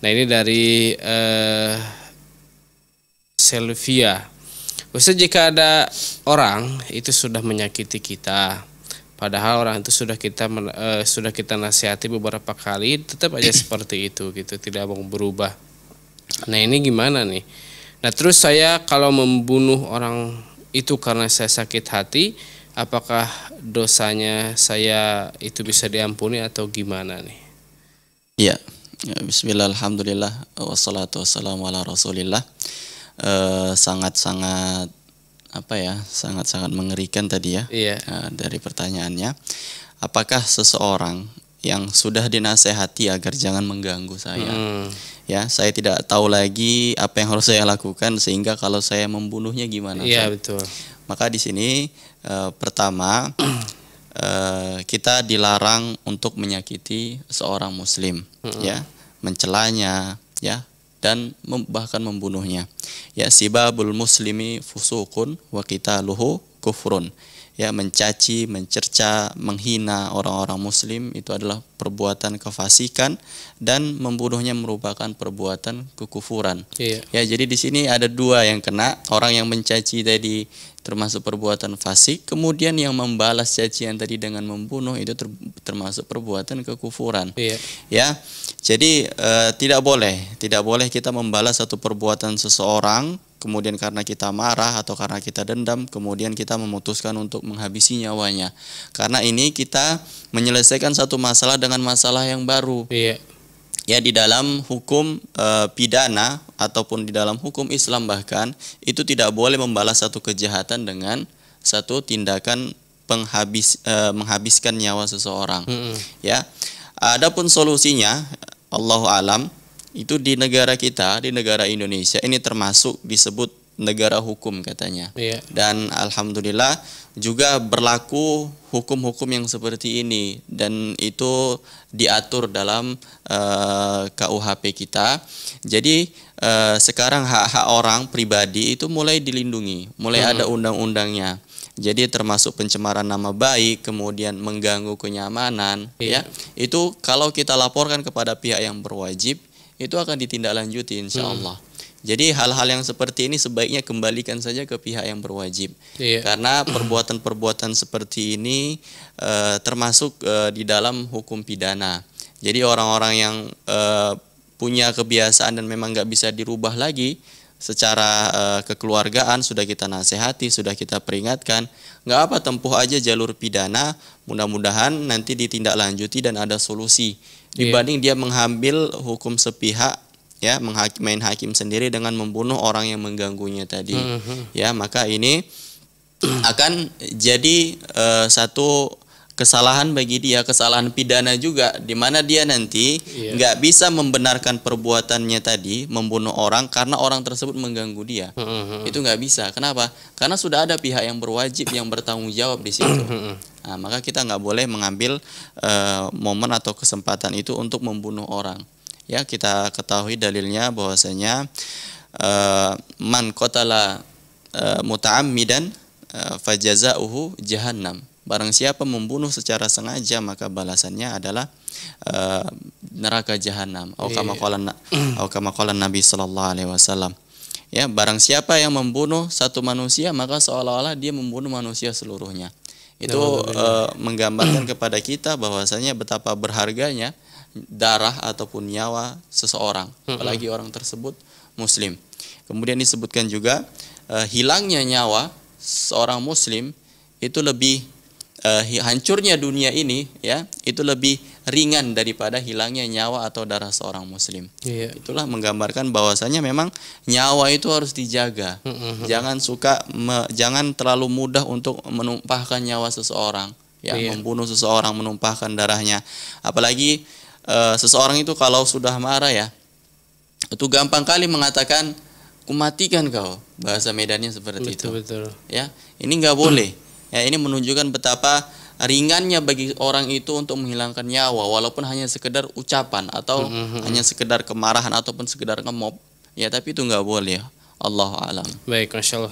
Nah ini dari uh, eh, Selvia. Ustaz jika ada orang itu sudah menyakiti kita, padahal orang itu sudah kita uh, sudah kita nasihati beberapa kali, tetap aja seperti itu gitu, tidak mau berubah. Nah ini gimana nih? Nah terus saya kalau membunuh orang itu karena saya sakit hati, apakah dosanya saya itu bisa diampuni atau gimana nih? Iya. Yeah Ya, Bismillah, Alhamdulillah, wassalatu wassalamu ala rasulillah eh, Sangat-sangat, apa ya, sangat-sangat mengerikan tadi ya iya. Eh, dari pertanyaannya Apakah seseorang yang sudah dinasehati agar jangan mengganggu saya. Hmm. Ya, saya tidak tahu lagi apa yang harus saya lakukan sehingga kalau saya membunuhnya gimana. Iya, betul. Maka di sini eh, pertama kita dilarang untuk menyakiti seorang muslim hmm. ya mencelanya ya dan mem bahkan membunuhnya ya sibabul muslimi fusukun wa kita luhu kufrun ya mencaci, mencerca, menghina orang-orang muslim itu adalah perbuatan kefasikan dan membunuhnya merupakan perbuatan kekufuran. Iya. Ya, jadi di sini ada dua yang kena, orang yang mencaci tadi termasuk perbuatan fasik, kemudian yang membalas cacian tadi dengan membunuh itu ter termasuk perbuatan kekufuran. Iya. Ya. Jadi e, tidak boleh, tidak boleh kita membalas satu perbuatan seseorang kemudian karena kita marah atau karena kita dendam, kemudian kita memutuskan untuk menghabisi nyawanya. Karena ini kita menyelesaikan satu masalah dengan masalah yang baru. Iya. Ya di dalam hukum e, pidana ataupun di dalam hukum Islam bahkan itu tidak boleh membalas satu kejahatan dengan satu tindakan penghabis e, menghabiskan nyawa seseorang. Mm -hmm. Ya. Adapun solusinya Allah alam itu di negara kita di negara Indonesia ini termasuk disebut negara hukum katanya iya. dan alhamdulillah juga berlaku hukum-hukum yang seperti ini dan itu diatur dalam uh, eh, KUHP kita jadi uh, sekarang hak-hak orang pribadi itu mulai dilindungi mulai hmm. ada undang-undangnya jadi termasuk pencemaran nama baik, kemudian mengganggu kenyamanan, iya. ya. Itu kalau kita laporkan kepada pihak yang berwajib, itu akan ditindaklanjuti insya hmm. Allah. Hmm. Jadi hal-hal yang seperti ini sebaiknya kembalikan saja ke pihak yang berwajib, iya. karena perbuatan-perbuatan seperti ini e, termasuk e, di dalam hukum pidana. Jadi orang-orang yang e, punya kebiasaan dan memang nggak bisa dirubah lagi secara e, kekeluargaan sudah kita nasihati, sudah kita peringatkan, nggak apa tempuh aja jalur pidana, mudah-mudahan nanti ditindaklanjuti dan ada solusi Iya. dibanding yeah. dia mengambil hukum sepihak ya menghakim main hakim sendiri dengan membunuh orang yang mengganggunya tadi mm -hmm. ya maka ini akan jadi uh, satu kesalahan bagi dia kesalahan pidana juga di mana dia nanti iya. nggak iya. bisa membenarkan perbuatannya tadi membunuh orang karena orang tersebut mengganggu dia mm -hmm. itu nggak bisa kenapa karena sudah ada pihak yang berwajib yang bertanggung jawab di situ mm-hmm. nah, maka kita nggak boleh mengambil uh, momen atau kesempatan itu untuk membunuh orang ya kita ketahui dalilnya bahwasanya uh, man kotala uh, eh, muta'ammidan uh, uhu jahannam Barang siapa membunuh secara sengaja maka balasannya adalah uh, neraka jahanam. Iya. atau kama qala Nabi sallallahu alaihi wasallam. Ya, barang siapa yang membunuh satu manusia maka seolah-olah dia membunuh manusia seluruhnya. Itu uh, menggambarkan kepada kita bahwasanya betapa berharganya darah ataupun nyawa seseorang, apalagi orang tersebut muslim. Kemudian disebutkan juga uh, hilangnya nyawa seorang muslim itu lebih uh, hancurnya dunia ini ya itu lebih ringan daripada hilangnya nyawa atau darah seorang muslim. iya. Itulah menggambarkan bahwasanya memang nyawa itu harus dijaga. Mm-hmm. Jangan suka me, jangan terlalu mudah untuk menumpahkan nyawa seseorang, ya iya. membunuh seseorang, menumpahkan darahnya. Apalagi uh, seseorang itu kalau sudah marah ya itu gampang kali mengatakan kumatikan kau. Bahasa medannya seperti betul, itu. Betul. Ya, ini nggak boleh. Ya, ini menunjukkan betapa ringannya bagi orang itu untuk menghilangkan nyawa walaupun hanya sekedar ucapan atau mm -hmm. hanya sekedar kemarahan ataupun sekedar ngemop. Ya, tapi itu nggak boleh. Allah alam. Baik, Masya Allah.